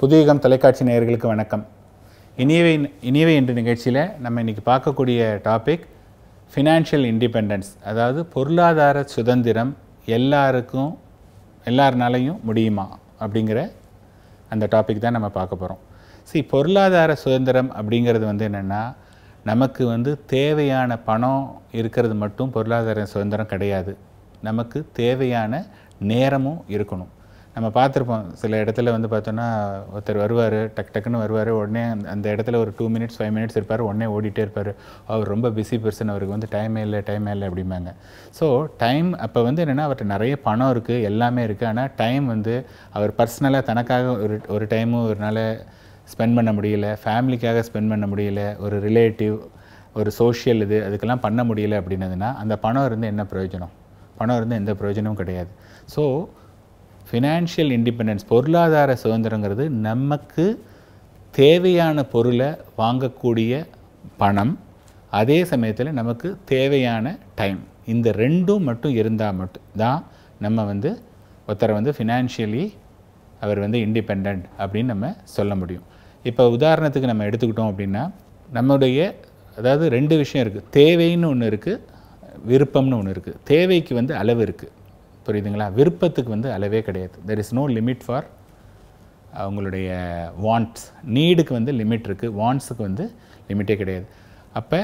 புதுயுகம் தொலைக்காட்சி நேயர்களுக்கு வணக்கம் இனியவை இனியவை என்ற நிகழ்ச்சியில் நம்ம இன்றைக்கி பார்க்கக்கூடிய டாபிக் ஃபினான்ஷியல் இண்டிபெண்டன்ஸ் அதாவது பொருளாதார சுதந்திரம் எல்லாருக்கும் எல்லாருனாலையும் முடியுமா அப்படிங்கிற அந்த டாபிக் தான் நம்ம பார்க்க போகிறோம் சரி பொருளாதார சுதந்திரம் அப்படிங்கிறது வந்து என்னென்னா நமக்கு வந்து தேவையான பணம் இருக்கிறது மட்டும் பொருளாதார சுதந்திரம் கிடையாது நமக்கு தேவையான நேரமும் இருக்கணும் நம்ம பார்த்துருப்போம் சில இடத்துல வந்து பார்த்தோன்னா ஒருத்தர் வருவார் டக் டக்குன்னு வருவார் உடனே அந்த இடத்துல ஒரு டூ மினிட்ஸ் ஃபைவ் மினிட்ஸ் இருப்பார் உடனே ஓடிட்டே இருப்பார் அவர் ரொம்ப பிஸி பர்சன் அவருக்கு வந்து டைமே இல்லை டைமே இல்லை அப்படிம்பாங்க ஸோ டைம் அப்போ வந்து என்னென்னா அவர்கிட்ட நிறைய பணம் இருக்குது எல்லாமே இருக்குது ஆனால் டைம் வந்து அவர் பர்சனலாக தனக்காக ஒரு ஒரு டைமும் ஒரு நாள் ஸ்பெண்ட் பண்ண முடியல ஃபேமிலிக்காக ஸ்பெண்ட் பண்ண முடியல ஒரு ரிலேட்டிவ் ஒரு சோஷியல் இது அதுக்கெல்லாம் பண்ண முடியல அப்படின்னதுன்னா அந்த பணம் இருந்து என்ன பிரயோஜனம் பணம் இருந்து எந்த பிரயோஜனமும் கிடையாது ஸோ ஃபினான்ஷியல் இண்டிபெண்டன்ஸ் பொருளாதார சுதந்திரங்கிறது நமக்கு தேவையான பொருளை வாங்கக்கூடிய பணம் அதே சமயத்தில் நமக்கு தேவையான டைம் இந்த ரெண்டும் மட்டும் இருந்தால் மட்டும் தான் நம்ம வந்து ஒருத்தரை வந்து ஃபினான்ஷியலி அவர் வந்து இண்டிபெண்ட் அப்படின்னு நம்ம சொல்ல முடியும் இப்போ உதாரணத்துக்கு நம்ம எடுத்துக்கிட்டோம் அப்படின்னா நம்முடைய அதாவது ரெண்டு விஷயம் இருக்குது தேவைன்னு ஒன்று இருக்குது விருப்பம்னு ஒன்று இருக்குது தேவைக்கு வந்து அளவு இருக்குது புரியுதுங்களா விருப்பத்துக்கு வந்து அளவே கிடையாது there is no limit for அவங்களுடைய வாண்ட்ஸ் நீடுக்கு வந்து லிமிட் இருக்குது வாண்ட்ஸுக்கு வந்து லிமிட்டே கிடையாது அப்போ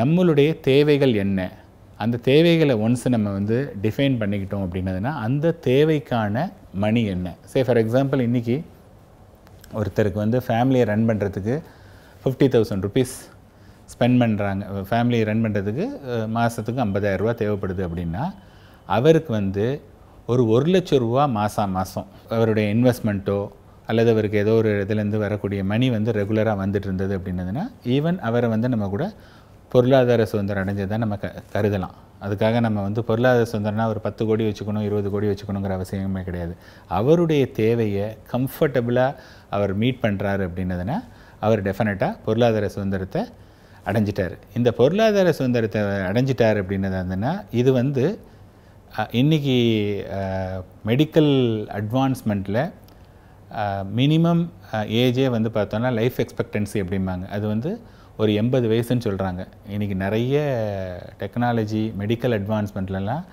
நம்மளுடைய தேவைகள் என்ன அந்த தேவைகளை ஒன்ஸ் நம்ம வந்து டிஃபைன் பண்ணிக்கிட்டோம் அப்படின்னதுன்னா அந்த தேவைக்கான மணி என்ன சே ஃபார் எக்ஸாம்பிள் இன்றைக்கி ஒருத்தருக்கு வந்து ஃபேமிலியை ரன் பண்ணுறதுக்கு ஃபிஃப்டி தௌசண்ட் ருபீஸ் ஸ்பெண்ட் பண்ணுறாங்க ஃபேமிலியை ரன் பண்ணுறதுக்கு மாதத்துக்கு ஐம்பதாயிரரூபா தேவைப்படுது அப்படின்னா அவருக்கு வந்து ஒரு ஒரு லட்ச ரூபா மாதம் மாதம் அவருடைய இன்வெஸ்ட்மெண்ட்டோ அல்லது அவருக்கு ஏதோ ஒரு இதுலேருந்து வரக்கூடிய மணி வந்து ரெகுலராக வந்துட்டு இருந்தது அப்படின்னதுன்னா ஈவன் அவரை வந்து நம்ம கூட பொருளாதார சுதந்திரம் அடைஞ்சதாக நம்ம க கருதலாம் அதுக்காக நம்ம வந்து பொருளாதார சுதந்திரம்னா ஒரு பத்து கோடி வச்சுக்கணும் இருபது கோடி வச்சுக்கணுங்கிற அவசியமே கிடையாது அவருடைய தேவையை கம்ஃபர்டபுளாக அவர் மீட் பண்ணுறாரு அப்படின்னதுன்னா அவர் டெஃபினட்டாக பொருளாதார சுதந்திரத்தை அடைஞ்சிட்டார் இந்த பொருளாதார சுதந்திரத்தை அடைஞ்சிட்டார் இருந்ததுன்னா இது வந்து இன்றைக்கி மெடிக்கல் அட்வான்ஸ்மெண்ட்டில் மினிமம் ஏஜே வந்து பார்த்தோன்னா லைஃப் எக்ஸ்பெக்டன்சி அப்படிம்பாங்க அது வந்து ஒரு எண்பது வயசுன்னு சொல்கிறாங்க இன்றைக்கி நிறைய டெக்னாலஜி மெடிக்கல் அட்வான்ஸ்மெண்ட்லலாம்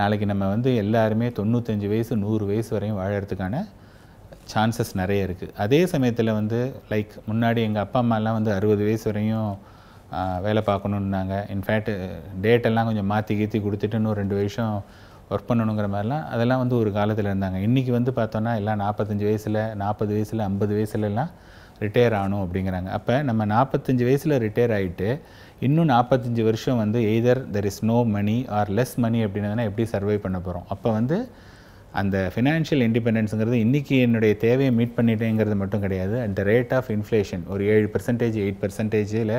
நாளைக்கு நம்ம வந்து எல்லாருமே தொண்ணூத்தஞ்சு வயசு நூறு வயசு வரையும் வாழறதுக்கான சான்சஸ் நிறைய இருக்குது அதே சமயத்தில் வந்து லைக் முன்னாடி எங்கள் அப்பா அம்மாலாம் வந்து அறுபது வயசு வரையும் வேலை பார்க்கணுன்னாங்க இன்ஃபேக்ட் டேட்டெல்லாம் கொஞ்சம் மாற்றி கீற்றி கொடுத்துட்டு இன்னும் ரெண்டு வருஷம் ஒர்க் பண்ணணுங்கிற மாதிரிலாம் அதெல்லாம் வந்து ஒரு காலத்தில் இருந்தாங்க இன்றைக்கி வந்து பார்த்தோன்னா எல்லாம் நாற்பத்தஞ்சு வயசில் நாற்பது வயசில் ஐம்பது வயசுலலாம் ரிட்டையர் ஆகணும் அப்படிங்கிறாங்க அப்போ நம்ம நாற்பத்தஞ்சு வயசில் ரிட்டையர் ஆகிட்டு இன்னும் நாற்பத்தஞ்சு வருஷம் வந்து either there is no money or less money அப்படின்னா எப்படி சர்வை பண்ண போகிறோம் அப்போ வந்து அந்த ஃபினான்ஷியல் இண்டிபெண்டன்ஸுங்கிறது இன்றைக்கி என்னுடைய தேவையை மீட் பண்ணிட்டேங்கிறது மட்டும் கிடையாது at the rate of inflation ஒரு ஏழு பர்சன்டேஜ் எயிட் பர்சன்டேஜில்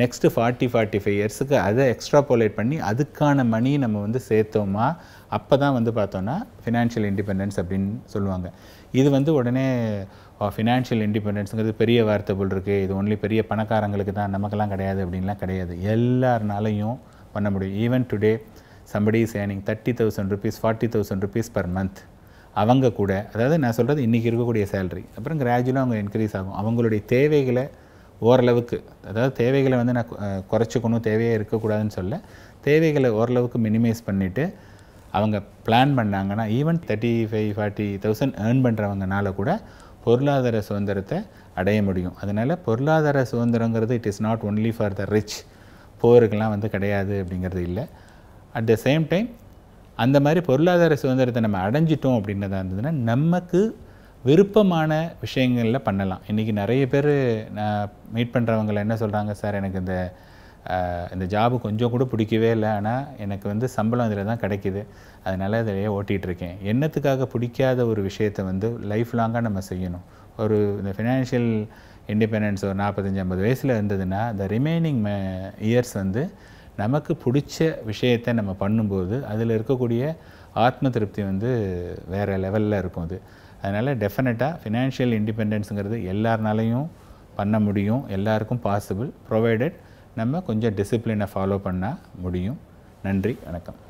நெக்ஸ்ட்டு ஃபார்ட்டி ஃபார்ட்டி ஃபைவ் இயர்ஸுக்கு அதை எக்ஸ்ட்ராபோலேட் பண்ணி அதுக்கான மணி நம்ம வந்து சேர்த்தோமா அப்போ தான் வந்து பார்த்தோன்னா ஃபினான்ஷியல் இண்டிபெண்டன்ஸ் அப்படின்னு சொல்லுவாங்க இது வந்து உடனே ஃபினான்ஷியல் இண்டிபெண்டன்ஸுங்கிறது பெரிய வார்த்தை போல் இருக்குது இது ஒன்லி பெரிய பணக்காரங்களுக்கு தான் நமக்கெல்லாம் கிடையாது அப்படின்லாம் கிடையாது எல்லாருனாலையும் பண்ண முடியும் even today somebody is thirty thousand rupees forty thousand rupees per month அவங்க கூட அதாவது நான் சொல்கிறது இன்றைக்கி இருக்கக்கூடிய சேலரி அப்புறம் கிராஜுவலாக அவங்க இன்க்ரீஸ் ஆகும் அவங்களுடைய தேவைகளை ஓரளவுக்கு அதாவது தேவைகளை வந்து நான் குறைச்சிக்கணும் தேவையே இருக்கக்கூடாதுன்னு சொல்ல தேவைகளை ஓரளவுக்கு மினிமைஸ் பண்ணிவிட்டு அவங்க பிளான் பண்ணாங்கன்னா even thirty five forty thousand earn பண்ணுறவங்கனால கூட பொருளாதார சுதந்திரத்தை அடைய முடியும் அதனால் பொருளாதார சுதந்திரங்கிறது it is not only for the rich போருக்கெலாம் வந்து கிடையாது அப்படிங்கிறது இல்லை அட் த சேம் டைம் அந்த மாதிரி பொருளாதார சுதந்திரத்தை நம்ம அடைஞ்சிட்டோம் அப்படின்றதா இருந்ததுன்னா நமக்கு விருப்பமான விஷயங்களில் பண்ணலாம் இன்றைக்கி நிறைய பேர் நான் மீட் பண்ணுறவங்களை என்ன சொல்கிறாங்க சார் எனக்கு இந்த இந்த ஜாபு கொஞ்சம் கூட பிடிக்கவே இல்லை ஆனால் எனக்கு வந்து சம்பளம் இதில் தான் கிடைக்கிது அதனால் இதிலேயே ஓட்டிகிட்ருக்கேன் என்னத்துக்காக பிடிக்காத ஒரு விஷயத்தை வந்து லைஃப் லாங்காக நம்ம செய்யணும் ஒரு இந்த ஃபினான்ஷியல் இண்டிபெண்டன்ஸ் ஒரு நாற்பத்தஞ்சு ஐம்பது வயசில் இருந்ததுன்னா இந்த ரிமைனிங் இயர்ஸ் வந்து நமக்கு பிடிச்ச விஷயத்தை நம்ம பண்ணும்போது அதில் இருக்கக்கூடிய ஆத்ம திருப்தி வந்து வேறு லெவலில் இருக்கும் அது அதனால் டெஃபினட்டாக ஃபினான்ஷியல் இண்டிபெண்டன்ஸுங்கிறது எல்லாருனாலையும் பண்ண முடியும் எல்லாருக்கும் பாசிபிள் ப்ரொவைடட் நம்ம கொஞ்சம் டிசிப்ளினை ஃபாலோ பண்ணால் முடியும் நன்றி வணக்கம்